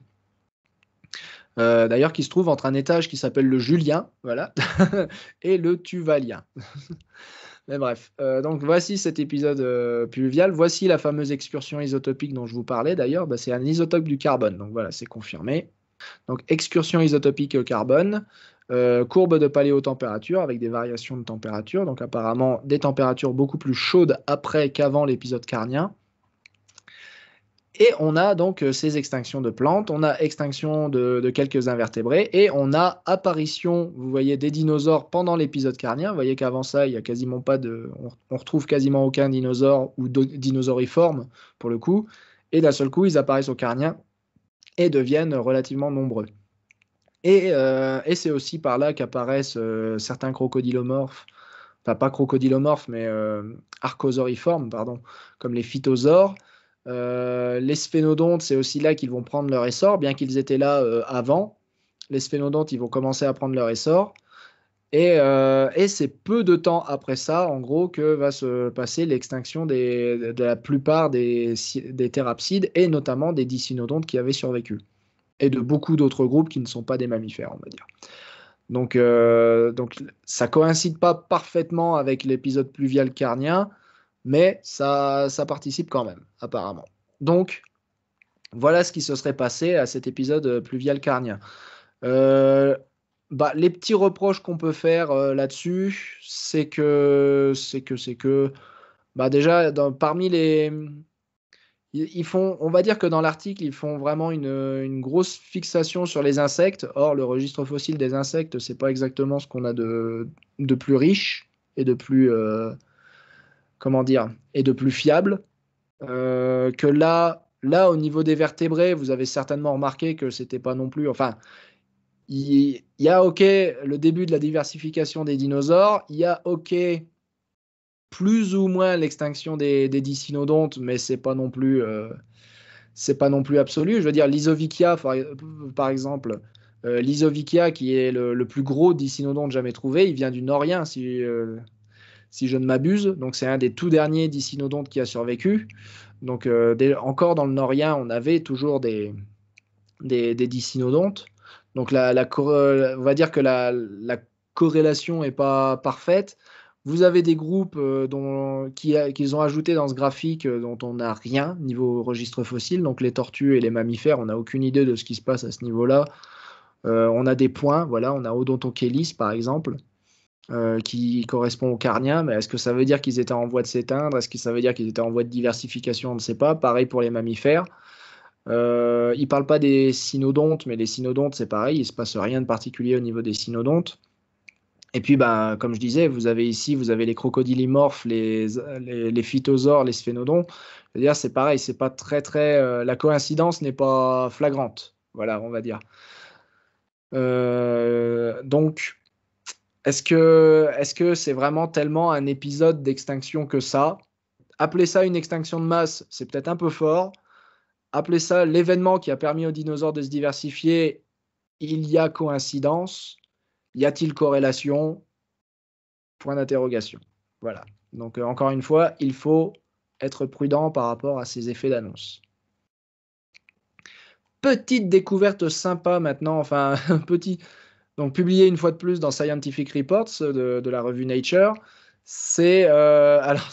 D'ailleurs, qui se trouve entre un étage qui s'appelle le Julien, voilà, et le Tuvalien. Mais bref, euh, donc voici cet épisode euh, pluvial. Voici la fameuse excursion isotopique dont je vous parlais d'ailleurs. Bah, c'est un isotope du carbone, donc voilà, c'est confirmé. Donc excursion isotopique au carbone, euh, courbe de paléotempérature avec des variations de température, donc apparemment des températures beaucoup plus chaudes après qu'avant l'épisode carnien. Et on a donc euh, ces extinctions de plantes, on a extinction de, quelques invertébrés, et on a apparition, vous voyez, des dinosaures pendant l'épisode carnien. Vous voyez qu'avant ça, il y a quasiment pas de... On, ne retrouve quasiment aucun dinosaure ou dinosauriforme, pour le coup. Et d'un seul coup, ils apparaissent au carnien et deviennent relativement nombreux. Euh, et, c'est aussi par là qu'apparaissent euh, certains crocodilomorphes, enfin pas crocodilomorphes, mais euh, archosauriformes, pardon, comme les phytosaures, euh, les sphénodontes, c'est aussi là qu'ils vont prendre leur essor, bien qu'ils étaient là euh, avant. Les sphénodontes, ils vont commencer à prendre leur essor. Euh, et, c'est peu de temps après ça, en gros, que va se passer l'extinction de la plupart des, thérapsides et notamment des dicynodontes qui avaient survécu. Et de beaucoup d'autres groupes qui ne sont pas des mammifères, on va dire. Donc, donc ça coïncide pas parfaitement avec l'épisode pluvial carnien, mais ça, ça participe quand même, apparemment. Donc, voilà ce qui se serait passé à cet épisode euh, pluvial carnien. Euh, bah, les petits reproches qu'on peut faire euh, là-dessus, c'est que, c'est que, c'est que, bah déjà, parmi les, ils font, on va dire que dans l'article, ils font vraiment une, grosse fixation sur les insectes. Or, le registre fossile des insectes, c'est pas exactement ce qu'on a de, de, plus riche et de plus comment dire, et de plus fiable. Euh, que là, là, au niveau des vertébrés, vous avez certainement remarqué que c'était pas non plus. Enfin, il y, a OK le début de la diversification des dinosaures, il y a OK plus ou moins l'extinction des, des dicynodontes, mais c'est pas non plus. Euh, c'est pas non plus absolu. Je veux dire, l'isovichia, par exemple, euh, qui est le, plus gros dicynodonte jamais trouvé, il vient du Norien, si, euh, si je ne m'abuse. Donc c'est un des tout derniers dicynodontes qui a survécu. Donc euh, encore dans le Norien, on avait toujours des, des, dicynodontes. Donc la, on va dire que la, corrélation n'est pas parfaite. Vous avez des groupes euh, dont, qu'ils ont ajouté dans ce graphique euh, dont on n'a rien niveau registre fossile. Donc les tortues et les mammifères, on n'a aucune idée de ce qui se passe à ce niveau-là. on a des points, voilà, on a Odontochelys par exemple. Euh, qui correspond au Carnien, mais est-ce que ça veut dire qu'ils étaient en voie de s'éteindre Est-ce que ça veut dire qu'ils étaient en voie de diversification On ne sait pas. Pareil pour les mammifères. Euh, ils il ne parlent pas des cynodontes, mais les cynodontes, c'est pareil, il ne se passe rien de particulier au niveau des cynodontes. Et puis, ben comme je disais, vous avez ici, vous avez les crocodilimorphes, les, les, les phytosaures, les sphénodontes. cest pareil, c'est pas très, très. Euh, la coïncidence n'est pas flagrante. Voilà, on va dire. donc, est-ce que ce c'est vraiment tellement un épisode d'extinction que ça Appeler ça une extinction de masse, c'est peut-être un peu fort. Appeler ça l'événement qui a permis aux dinosaures de se diversifier, il y a coïncidence Y a-t-il corrélation Point d'interrogation. Voilà. Donc euh, encore une fois, il faut être prudent par rapport à ces effets d'annonce. Petite découverte sympa maintenant, enfin petit donc publié une fois de plus dans Scientific Reports de, la revue Nature, c'est euh, alors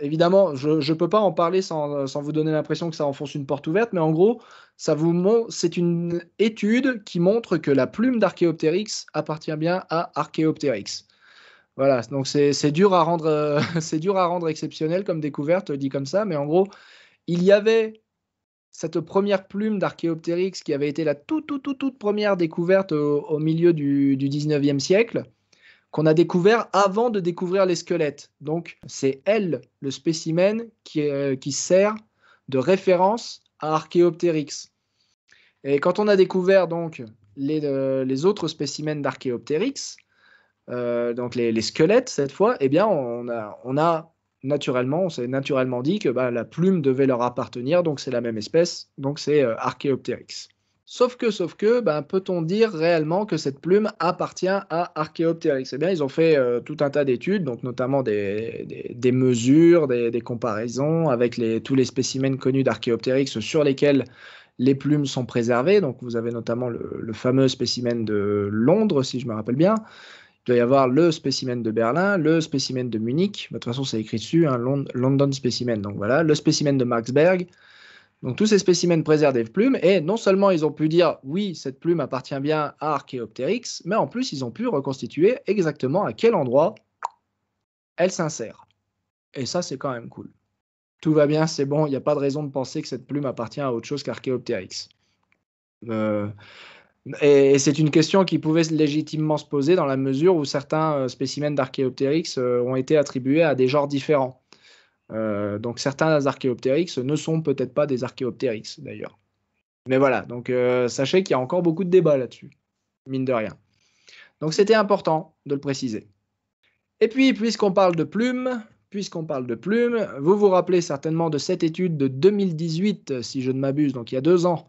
évidemment je ne peux pas en parler sans, sans vous donner l'impression que ça enfonce une porte ouverte mais en gros ça vous c'est une étude qui montre que la plume d'Archéoptérix appartient bien à Archéoptérix voilà donc c'est dur à rendre c'est dur à rendre exceptionnel comme découverte dit comme ça mais en gros il y avait cette première plume d'Archéoptérix qui avait été la toute, toute, toute, première découverte au, milieu du, XIXe 19e siècle, qu'on a découvert avant de découvrir les squelettes. Donc, c'est elle, le spécimen, qui, euh, qui sert de référence à Archéoptérix. Et quand on a découvert donc les, euh, autres spécimens d'Archéoptérix, euh, donc les, squelettes cette fois, eh bien on a, on a naturellement, on s'est naturellement dit que bah, la plume devait leur appartenir, donc c'est la même espèce, donc c'est euh, Archaeopteryx. Sauf que, sauf que, bah, peut-on dire réellement que cette plume appartient à Archaeopteryx Eh bien, ils ont fait euh, tout un tas d'études, donc notamment des, mesures, des, comparaisons avec tous les spécimens connus d'Archaeopteryx sur lesquels les plumes sont préservées. Donc, vous avez notamment le fameux spécimen de Londres, si je me rappelle bien, il doit y avoir le spécimen de Berlin, le spécimen de Munich, de toute façon c'est écrit dessus, hein, London Spécimen, donc voilà, le spécimen de Maxberg. Donc tous ces spécimens préservent des plumes, et non seulement ils ont pu dire oui, cette plume appartient bien à Archaeopteryx, mais en plus ils ont pu reconstituer exactement à quel endroit elle s'insère. Et ça c'est quand même cool. Tout va bien, c'est bon, il n'y a pas de raison de penser que cette plume appartient à autre chose qu'Archaeopteryx. Euh, et, c'est une question qui pouvait légitimement se poser dans la mesure où certains euh, spécimens d'Archéoptérix euh, ont été attribués à des genres différents. Euh, donc certains Archéoptérix ne sont peut-être pas des Archéoptérix d'ailleurs. Mais voilà, donc sachez qu'il y a encore beaucoup de débats là-dessus, mine de rien. Donc c'était important de le préciser. Et puis, puisqu'on parle de plumes, puisqu'on parle de plumes, vous vous rappelez certainement de cette étude de 2018, si je ne m'abuse, donc il y a deux ans,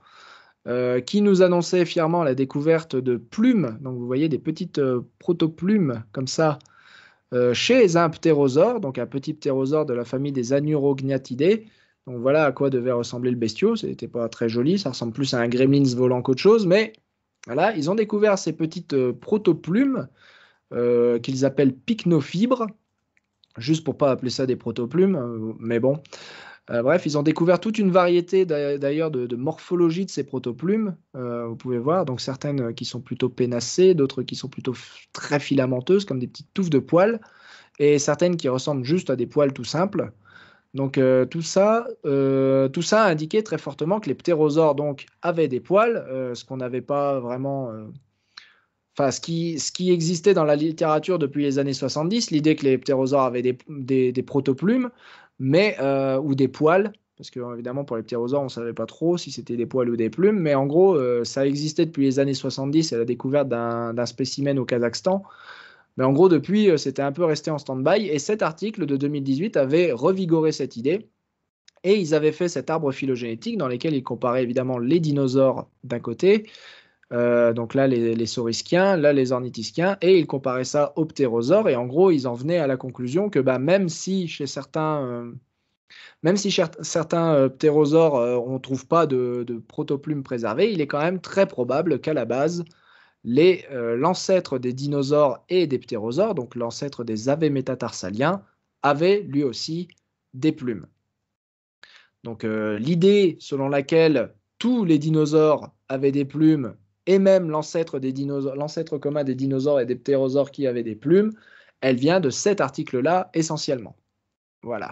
euh, qui nous annonçait fièrement la découverte de plumes, donc vous voyez des petites euh, protoplumes comme ça, euh, chez un ptérosaure, donc un petit ptérosaure de la famille des Anurognathidae. Donc voilà à quoi devait ressembler le bestiau, c'était pas très joli, ça ressemble plus à un gremlins volant qu'autre chose, mais voilà, ils ont découvert ces petites protoplumes qu'ils appellent pycnofibres, juste pour pas appeler ça des protoplumes, mais bon. Euh, bref, ils ont découvert toute une variété d'ailleurs de, morphologie de ces protoplumes. Euh, vous pouvez voir, donc certaines euh, qui sont plutôt pénacées, d'autres qui sont plutôt très filamenteuses, comme des petites touffes de poils, et certaines qui ressemblent juste à des poils tout simples. Donc tout ça, a indiqué très fortement que les ptérosaures donc avaient des poils, ce qu'on n'avait pas vraiment, enfin ce qui, existait dans la littérature depuis les années 70, l'idée que les ptérosaures avaient des protoplumes, mais euh, ou des poils, parce que évidemment pour les ptérosaures on ne savait pas trop si c'était des poils ou des plumes, mais en gros euh, ça existait depuis les années 70 à la découverte d'un spécimen au Kazakhstan. Mais en gros, depuis, euh, c'était un peu resté en stand-by. Et cet article de 2018 avait revigoré cette idée. Et ils avaient fait cet arbre phylogénétique dans lequel ils comparaient évidemment les dinosaures d'un côté euh, donc là les, les, là les ornithischiens, et ils comparaient ça aux ptérosaures, et en gros ils en venaient à la conclusion que bah, même si chez certains, euh, même si certains euh, ptérosaures on ne trouve pas de, protoplumes préservées, il est quand même très probable qu'à la base l'ancêtre des dinosaures et des ptérosaures, donc l'ancêtre des avémétatarsaliens, avait lui aussi des plumes. Donc l'idée selon laquelle tous les dinosaures avaient des plumes et même l'ancêtre commun des dinosaures et des ptérosaures qui avaient des plumes, elle vient de cet article-là essentiellement. Voilà.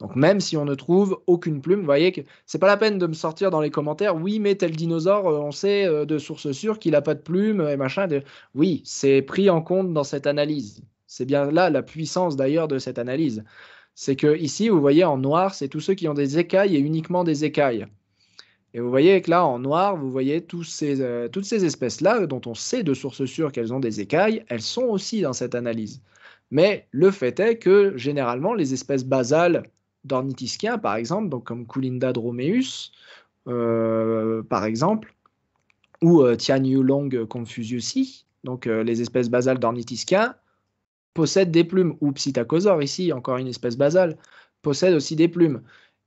Donc même si on ne trouve aucune plume, vous voyez que c'est pas la peine de me sortir dans les commentaires, oui mais tel dinosaure, euh, on sait euh, de source sûre qu'il n'a pas de plumes euh, et machin. De... Oui, c'est pris en compte dans cette analyse. C'est bien là la puissance d'ailleurs de cette analyse. C'est que ici, vous voyez en noir, c'est tous ceux qui ont des écailles et uniquement des écailles. Et vous voyez que là, en noir, vous voyez euh, toutes ces espèces-là euh, dont on sait de sources sûres qu'elles ont des écailles, elles sont aussi dans cette analyse. Mais le fait est que généralement, les espèces basales d'ornithischiens, par exemple, donc comme Culinda dromeus, euh, par exemple, ou Tianyu long confusiusi, donc les espèces basales d'ornithischiens, possèdent des plumes, ou Psittacosaur ici, encore une espèce basale, possède aussi des plumes.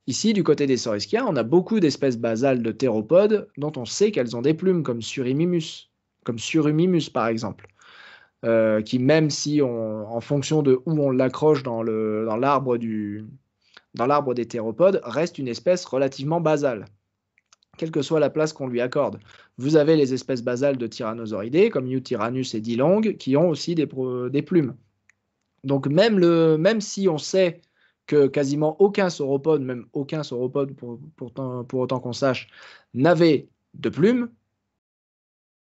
Ici, du côté des Saurischia, on a beaucoup d'espèces basales de théropodes dont on sait qu'elles ont des plumes, comme Surimimus, comme Surimimus, par exemple, euh, qui même si on, en fonction de où on l'accroche dans l'arbre des théropodes, reste une espèce relativement basale, quelle que soit la place qu'on lui accorde. Vous avez les espèces basales de tyrannosauridés, comme Eutyrannus et Dilong, qui ont aussi des, plumes. Donc même si on sait que quasiment aucun sauropode, même aucun sauropode pour, pour, autant qu'on sache, n'avait de plumes,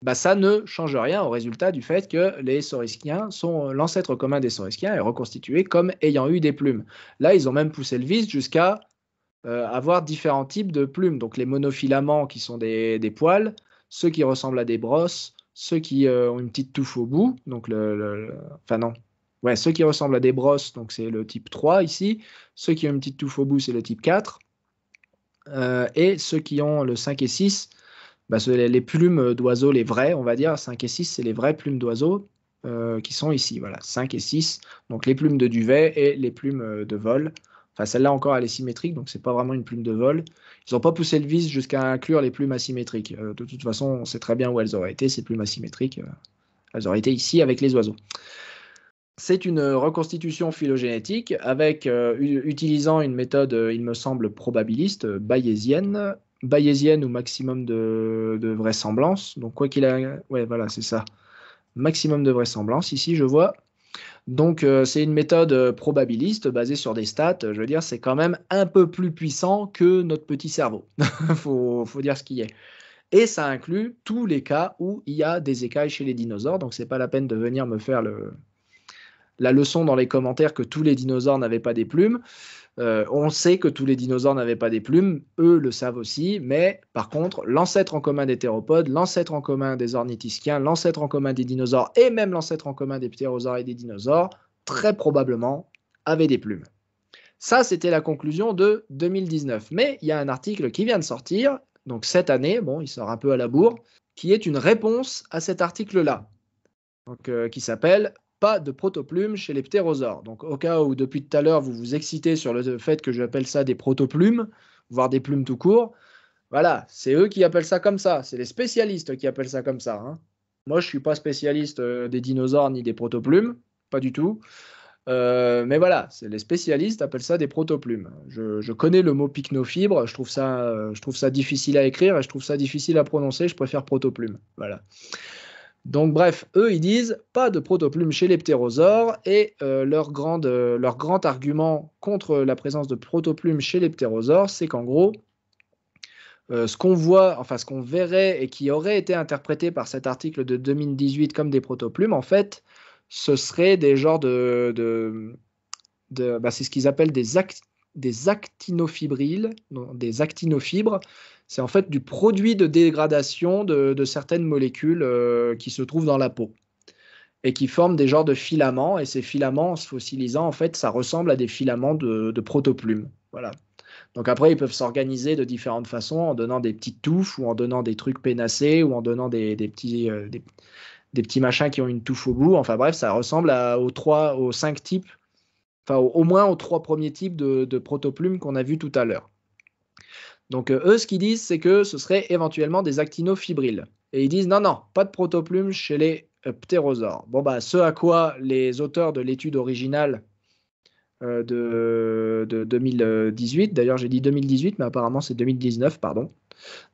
bah ça ne change rien au résultat du fait que les sont l'ancêtre commun des saurisquiens et reconstitué comme ayant eu des plumes. Là, ils ont même poussé le vis jusqu'à euh, avoir différents types de plumes. Donc les monofilaments qui sont des, poils, ceux qui ressemblent à des brosses, ceux qui euh, ont une petite touffe au bout, donc le enfin non, Ouais, ceux qui ressemblent à des brosses, donc c'est le type 3 ici. Ceux qui ont une petite touffe au bout, c'est le type 4. Euh, et ceux qui ont le 5 et 6, bah, les plumes d'oiseaux, les vrais, on va dire. 5 et 6, c'est les vraies plumes d'oiseaux euh, qui sont ici. Voilà, 5 et 6. Donc les plumes de duvet et les plumes de vol. Enfin, celle-là encore, elle est symétrique, donc c'est pas vraiment une plume de vol. Ils n'ont pas poussé le vis jusqu'à inclure les plumes asymétriques. Euh, de toute façon, on sait très bien où elles auraient été, ces plumes asymétriques. elles auraient été ici avec les oiseaux c'est une reconstitution phylogénétique avec euh, utilisant une méthode, euh, il me semble, probabiliste, euh, bayésienne, bayésienne ou maximum de, vraisemblance. Donc quoi qu'il a, ouais, voilà, c'est ça, maximum de vraisemblance. Ici, je vois. Donc c'est une méthode probabiliste basée sur des stats. Je veux dire, c'est quand même un peu plus puissant que notre petit cerveau. faut, faut dire ce qui est. Et ça inclut tous les cas où il y a des écailles chez les dinosaures. Donc ce n'est pas la peine de venir me faire le, la leçon dans les commentaires que tous les dinosaures n'avaient pas des plumes. Euh, on sait que tous les dinosaures n'avaient pas des plumes, eux le savent aussi, mais par contre, l'ancêtre en commun des théropodes, l'ancêtre en commun des ornithischiens, l'ancêtre en commun des dinosaures et même l'ancêtre en commun des ptérosaures et des dinosaures, très probablement, avaient des plumes. Ça, c'était la conclusion de 2019. Mais il y a un article qui vient de sortir, donc cette année, bon, il sort un peu à la bourre, qui est une réponse à cet article-là, euh, qui s'appelle pas de protoplumes chez les ptérosaures. Donc au cas où depuis tout à l'heure vous vous excitez sur le fait que j'appelle ça des protoplumes, voire des plumes tout court, voilà, c'est eux qui appellent ça comme ça, c'est les spécialistes qui appellent ça comme ça. Hein. Moi je suis pas spécialiste euh, des dinosaures ni des protoplumes, pas du tout. Euh, mais voilà, c'est les spécialistes appellent ça des protoplumes. Je, connais le mot pycnofibre, je trouve, ça, euh, je trouve ça difficile à écrire et je trouve ça difficile à prononcer, je préfère protoplume. Voilà. Donc bref, eux ils disent pas de protoplumes chez les ptérosaures et euh, leur, grande, euh, leur grand argument contre la présence de protoplumes chez les ptérosaures, c'est qu'en gros, euh, ce qu'on voit, enfin ce qu'on verrait et qui aurait été interprété par cet article de 2018 comme des protoplumes, en fait, ce serait des genres de, bah, c'est ce qu'ils appellent des, actes des actinofibrilles, des actinofibres. C'est en fait du produit de dégradation de, certaines molécules euh, qui se trouvent dans la peau et qui forment des genres de filaments. Et ces filaments, en se fossilisant, en fait, ça ressemble à des filaments de, protoplume protoplumes. Voilà. Donc après, ils peuvent s'organiser de différentes façons en donnant des petites touffes ou en donnant des trucs pénacés ou en donnant des, petits, euh, des, petits machins qui ont une touffe au bout. Enfin bref, ça ressemble aux, trois, aux cinq types enfin au, moins aux trois premiers types de, protoplumes qu'on a vus tout à l'heure. Donc euh, eux, ce qu'ils disent, c'est que ce serait éventuellement des actinofibrilles. Et ils disent non, non, pas de protoplumes chez les ptérosaures. Bon, bah, ce à quoi les auteurs de l'étude originale euh, de, 2018, d'ailleurs j'ai dit 2018, mais apparemment c'est 2019, pardon.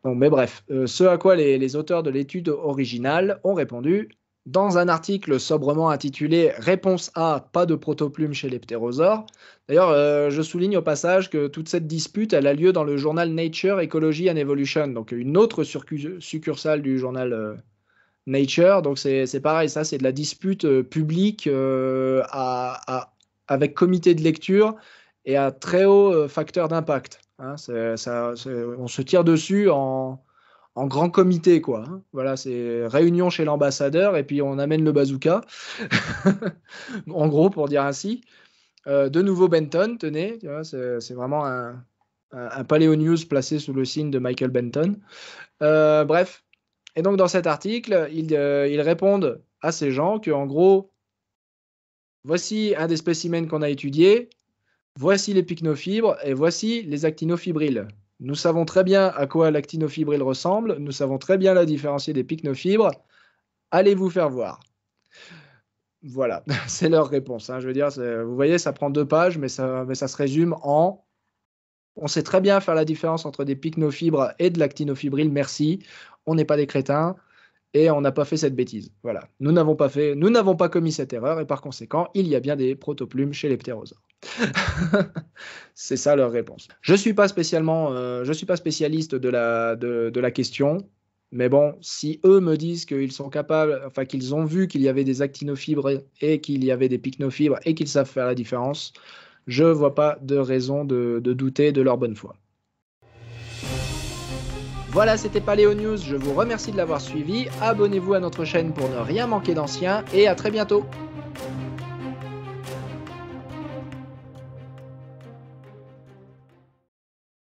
mais bref, euh, ce à quoi les auteurs de l'étude originale ont répondu, dans un article sobrement intitulé Réponse A, pas de protoplume chez les ptérosaures. D'ailleurs, euh, je souligne au passage que toute cette dispute, elle a lieu dans le journal Nature Ecology and Evolution, donc une autre succursale du journal euh, Nature. Donc c'est pareil, ça c'est de la dispute euh, publique à, avec comité de lecture et à très haut facteur d'impact. Hein. on se tire dessus en, en grand comité, quoi. Hein. Voilà, c'est réunion chez l'ambassadeur et puis on amène le bazooka, en gros, pour dire ainsi. Euh, de nouveau Benton, tenez, c'est vraiment un, un, news placé sous le signe de Michael Benton. Euh, bref, et donc dans cet article, euh, ils, répondent à ces gens que, en gros, voici un des spécimens qu'on a étudié, voici les pycnofibres et voici les actinofibrilles. Nous savons très bien à quoi l'actinofibril ressemble, nous savons très bien la différencier des pycnofibres. Allez vous faire voir. Voilà, c'est leur réponse. Hein. Je veux dire, vous voyez, ça prend deux pages, mais ça, ça se résume en on sait très bien faire la différence entre des pycnofibres et de l'actinofibril, merci. On n'est pas des crétins et on n'a pas fait cette bêtise. Voilà. Nous n'avons pas fait, nous n'avons pas commis cette erreur et par conséquent, il y a bien des protoplumes chez les ptérosaures. c'est ça leur réponse. Je suis pas spécialement, euh, je suis pas spécialiste de la, de, la question, mais bon, si eux me disent qu'ils sont capables, enfin qu'ils ont vu qu'il y avait des actinofibres et qu'il y avait des pycnofibres et qu'ils savent faire la différence, je vois pas de raison de, de douter de leur bonne foi. Voilà, c'était Paléo News. Je vous remercie de l'avoir suivi. Abonnez-vous à notre chaîne pour ne rien manquer d'anciens et à très bientôt.